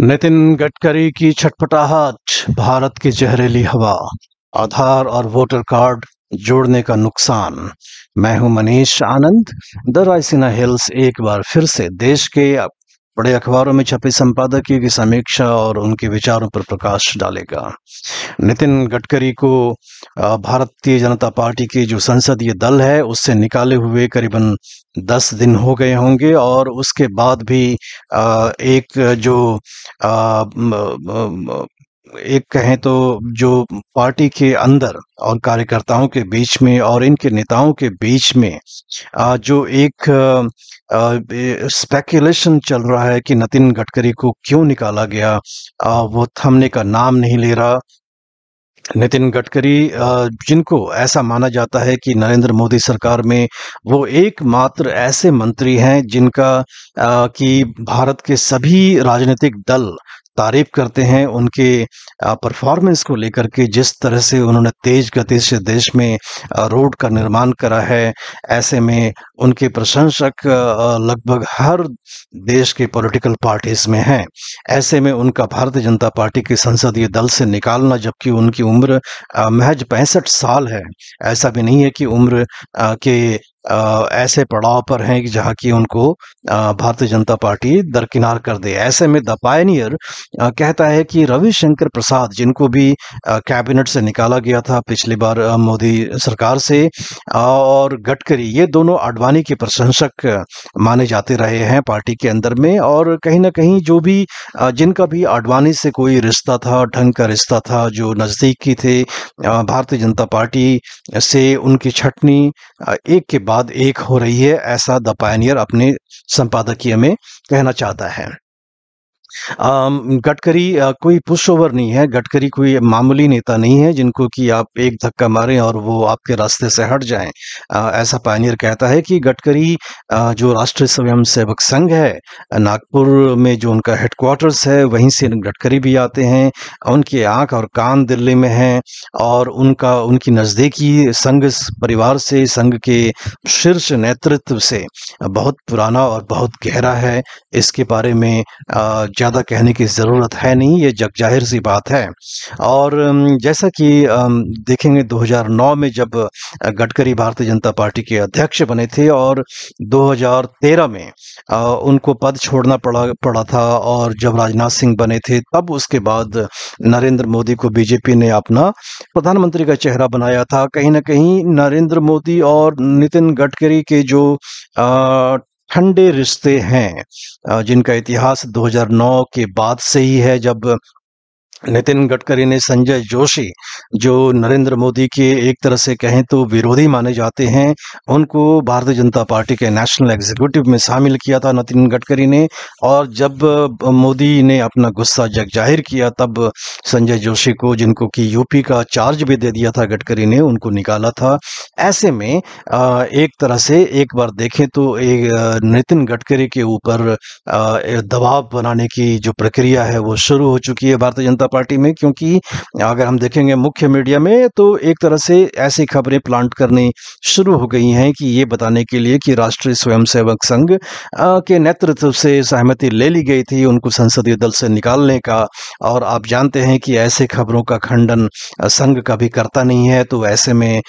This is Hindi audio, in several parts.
नितिन गडकरी की छटपटाहट भारत की जहरीली हवा आधार और वोटर कार्ड जोड़ने का नुकसान मैं हूं मनीष आनंद द रायसीना हिल्स एक बार फिर से देश के बड़े अखबारों में छपे संपादकीय की समीक्षा और उनके विचारों पर प्रकाश डालेगा नितिन गडकरी को भारतीय जनता पार्टी के जो संसदीय दल है उससे निकाले हुए करीबन दस दिन हो गए होंगे और उसके बाद भी एक जो एक कहें तो जो पार्टी के अंदर और कार्यकर्ताओं के बीच में और इनके नेताओं के बीच में जो एक स्पेकुलेशन चल रहा है कि नितिन गडकरी को क्यों निकाला गया वो थमने का नाम नहीं ले रहा नितिन गडकरी जिनको ऐसा माना जाता है कि नरेंद्र मोदी सरकार में वो एकमात्र ऐसे मंत्री हैं जिनका कि भारत के सभी राजनीतिक दल तारीफ करते हैं उनके परफॉर्मेंस को लेकर के जिस तरह से उन्होंने तेज गति से देश में रोड का निर्माण करा है ऐसे में उनके प्रशंसक लगभग हर देश के पॉलिटिकल पार्टीज में हैं ऐसे में उनका भारतीय जनता पार्टी के संसदीय दल से निकालना जबकि उनकी उम्र महज पैंसठ साल है ऐसा भी नहीं है कि उम्र के ऐसे पड़ाव पर हैं कि जहाँ की उनको भारतीय जनता पार्टी दरकिनार कर दे ऐसे में द पायनियर कहता है कि रविशंकर प्रसाद जिनको भी कैबिनेट से निकाला गया था पिछली बार मोदी सरकार से और गडकरी ये दोनों आडवाणी के प्रशंसक माने जाते रहे हैं पार्टी के अंदर में और कहीं ना कहीं जो भी जिनका भी आडवाणी से कोई रिश्ता था ढंग का रिश्ता था जो नज़दीकी थे भारतीय जनता पार्टी से उनकी छटनी एक के बाद बाद एक हो रही है ऐसा द पायनियर अपने संपादकीय में कहना चाहता है गडकरी कोई पुश ओवर नहीं है गडकरी कोई मामूली नेता नहीं है जिनको कि आप एक धक्का मारें और वो आपके रास्ते से हट जाएं ऐसा पायनियर कहता है कि गडकरी जो राष्ट्रीय स्वयंसेवक संघ है नागपुर में जो उनका हेडक्वार्टर्स है वहीं से गडकरी भी आते हैं उनकी आंख और कान दिल्ली में है और उनका उनकी नज़दीकी संघ परिवार से संघ के शीर्ष नेतृत्व से बहुत पुराना और बहुत गहरा है इसके बारे में ज़्यादा कहने की ज़रूरत है नहीं ये जग जाहिर सी बात है और जैसा कि देखेंगे 2009 में जब गडकरी भारतीय जनता पार्टी के अध्यक्ष बने थे और 2013 में उनको पद छोड़ना पड़ा पड़ा था और जब राजनाथ सिंह बने थे तब उसके बाद नरेंद्र मोदी को बीजेपी ने अपना प्रधानमंत्री का चेहरा बनाया था कहीं ना कहीं नरेंद्र मोदी और नितिन गडकरी के जो ठंडे रिश्ते हैं जिनका इतिहास 2009 के बाद से ही है जब नितिन गडकरी ने संजय जोशी जो नरेंद्र मोदी के एक तरह से कहें तो विरोधी माने जाते हैं उनको भारतीय जनता पार्टी के नेशनल एग्जीक्यूटिव में शामिल किया था नितिन गडकरी ने और जब मोदी ने अपना गुस्सा जग जाहिर किया तब संजय जोशी को जिनको कि यूपी का चार्ज भी दे दिया था गडकरी ने उनको निकाला था ऐसे में एक तरह से एक बार देखें तो नितिन गडकरी के ऊपर दबाव बनाने की जो प्रक्रिया है वो शुरू हो चुकी है भारतीय जनता जनता पार्टी में क्योंकि अगर हम देखेंगे मुख्य मीडिया में तो एक तरह से ऐसी खबरें प्लांट करनी शुरू हो गई हैं कि ये बताने के लिए कि राष्ट्रीय स्वयंसेवक संघ के नेतृत्व से सहमति ले ली गई थी उनको संसदीय दल से निकालने का और आप जानते हैं कि ऐसे खबरों का खंडन संघ भी करता नहीं है तो ऐसे में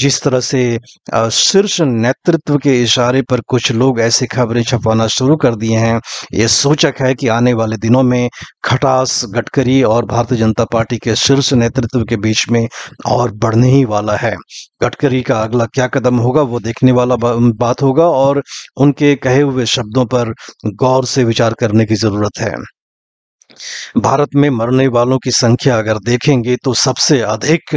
जिस तरह से शीर्ष नेतृत्व के इशारे पर कुछ लोग ऐसी खबरें छपाना शुरू कर दिए हैं ये सूचक है कि आने वाले दिनों में खटास गडकरी और भारतीय जनता पार्टी के शीर्ष नेतृत्व के बीच में और बढ़ने ही वाला है गडकरी का अगला क्या कदम होगा वो देखने वाला बात होगा और उनके कहे हुए शब्दों पर गौर से विचार करने की जरूरत है भारत में मरने वालों की संख्या अगर देखेंगे तो सबसे अधिक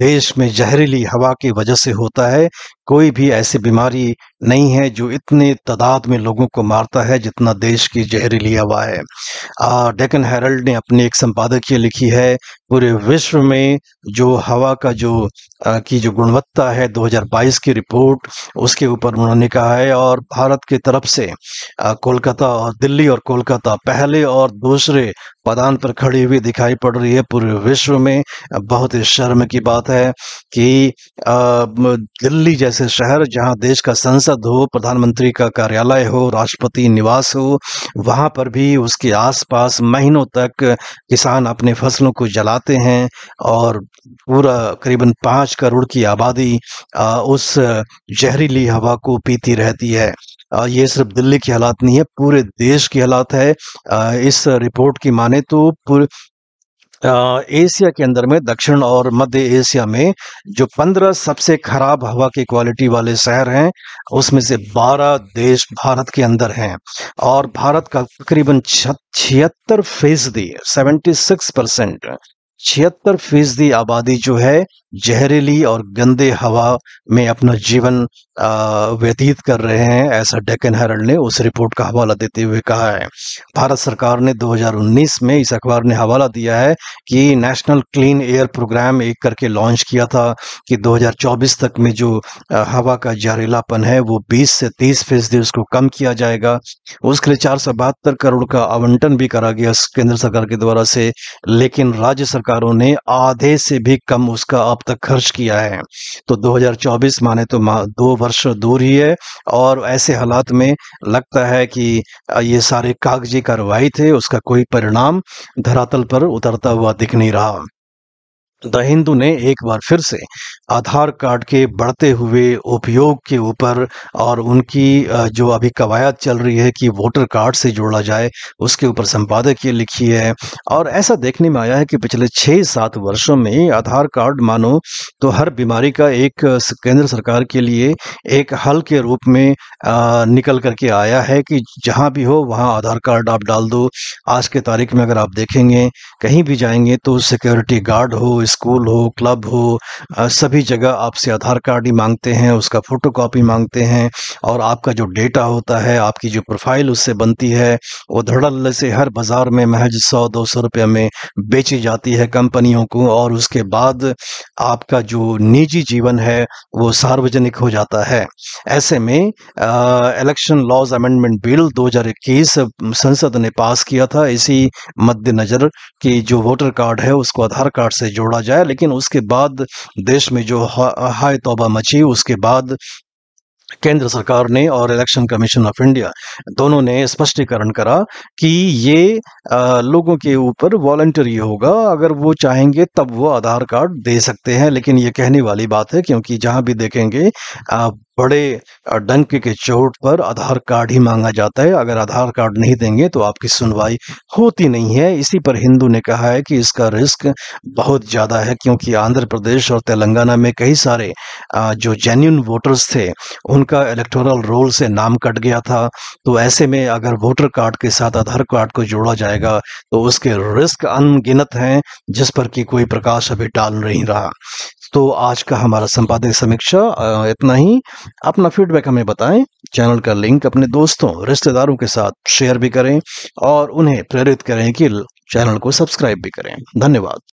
देश में जहरीली हवा की वजह से होता है कोई भी ऐसी बीमारी नहीं है जो इतने तादाद में लोगों को मारता है जितना देश की जहरीली हवा है डेकन हेरल्ड ने अपने एक संपादकीय लिखी है पूरे विश्व में जो हवा का जो आ, की जो गुणवत्ता है 2022 की रिपोर्ट उसके ऊपर उन्होंने कहा है और भारत की तरफ से कोलकाता और दिल्ली और कोलकाता पहले और दूसरे पदान पर खड़ी हुई दिखाई पड़ रही है पूरे विश्व में बहुत ही शर्म की बात है कि दिल्ली जैसे शहर जहां देश का संसद हो प्रधानमंत्री का कार्यालय हो राष्ट्रपति निवास हो वहां पर भी उसके आसपास महीनों तक किसान अपने फसलों को जलाते हैं और पूरा करीबन पाँच करोड़ की आबादी उस जहरीली हवा को पीती रहती है ये सिर्फ दिल्ली की हालात नहीं है पूरे देश की हालात है इस रिपोर्ट की माने तो पूरे एशिया के अंदर में दक्षिण और मध्य एशिया में जो 15 सबसे खराब हवा की क्वालिटी वाले शहर हैं उसमें से 12 देश भारत के अंदर हैं और भारत का तकरीबन छिहत्तर फीसदी सेवेंटी सिक्स परसेंट छिहत्तर फीसदी आबादी जो है जहरीली और गंदे हवा में अपना जीवन व्यतीत कर रहे हैं ऐसा डेकन हेरल्ड ने उस रिपोर्ट का हवाला देते हुए कहा है भारत सरकार ने 2019 में इस अखबार ने हवाला दिया है कि नेशनल क्लीन एयर प्रोग्राम एक करके लॉन्च किया था कि 2024 तक में जो हवा का जहरीलापन है वो 20 से 30 फीसदी उसको कम किया जाएगा उसके लिए चार करोड़ का आवंटन भी करा गया केंद्र सरकार के द्वारा से लेकिन राज्य सरकारों ने आधे से भी कम उसका अब तक खर्च किया है तो 2024 माने तो दो वर्ष दूर ही है और ऐसे हालात में लगता है कि ये सारे कागजी कार्रवाई थे उसका कोई परिणाम धरातल पर उतरता हुआ दिख नहीं रहा द हिंदू ने एक बार फिर से आधार कार्ड के बढ़ते हुए उपयोग के ऊपर और उनकी जो अभी कवायद चल रही है कि वोटर कार्ड से जोड़ा जाए उसके ऊपर संपादकीय लिखी है और ऐसा देखने में आया है कि पिछले छः सात वर्षों में आधार कार्ड मानो तो हर बीमारी का एक केंद्र सरकार के लिए एक हल के रूप में निकल करके आया है कि जहाँ भी हो वहाँ आधार कार्ड आप डाल दो आज के तारीख में अगर आप देखेंगे कहीं भी जाएंगे तो सिक्योरिटी गार्ड हो स्कूल हो क्लब हो सभी जगह आपसे आधार कार्ड ही मांगते हैं उसका फ़ोटो कॉपी मांगते हैं और आपका जो डेटा होता है आपकी जो प्रोफाइल उससे बनती है वो धड़ल्ले से हर बाज़ार में महज सौ दो सौ रुपये में बेची जाती है कंपनियों को और उसके बाद आपका जो निजी जीवन है वो सार्वजनिक हो जाता है ऐसे में इलेक्शन लॉज अमेंडमेंट बिल 2021 संसद ने पास किया था इसी मद्देनज़र कि जो वोटर कार्ड है उसको आधार कार्ड से जोड़ा छोड़ा जाए लेकिन उसके बाद देश में जो हाय तोबा मची उसके बाद केंद्र सरकार ने और इलेक्शन कमीशन ऑफ इंडिया दोनों ने स्पष्टीकरण करा कि ये आ, लोगों के ऊपर वॉलंटरी होगा अगर वो चाहेंगे तब वो आधार कार्ड दे सकते हैं लेकिन ये कहने वाली बात है क्योंकि जहां भी देखेंगे आ, बड़े डंक के चोट पर आधार कार्ड ही मांगा जाता है अगर आधार कार्ड नहीं देंगे तो आपकी सुनवाई होती नहीं है इसी पर हिंदू ने कहा है कि इसका रिस्क बहुत ज़्यादा है क्योंकि आंध्र प्रदेश और तेलंगाना में कई सारे जो जेन्यून वोटर्स थे उनका इलेक्टोरल रोल से नाम कट गया था तो ऐसे में अगर वोटर कार्ड के साथ आधार कार्ड को जोड़ा जाएगा तो उसके रिस्क अनगिनत हैं जिस पर कि कोई प्रकाश अभी डाल नहीं रहा तो आज का हमारा संपादक समीक्षा इतना ही अपना फीडबैक हमें बताएं चैनल का लिंक अपने दोस्तों रिश्तेदारों के साथ शेयर भी करें और उन्हें प्रेरित करें कि चैनल को सब्सक्राइब भी करें धन्यवाद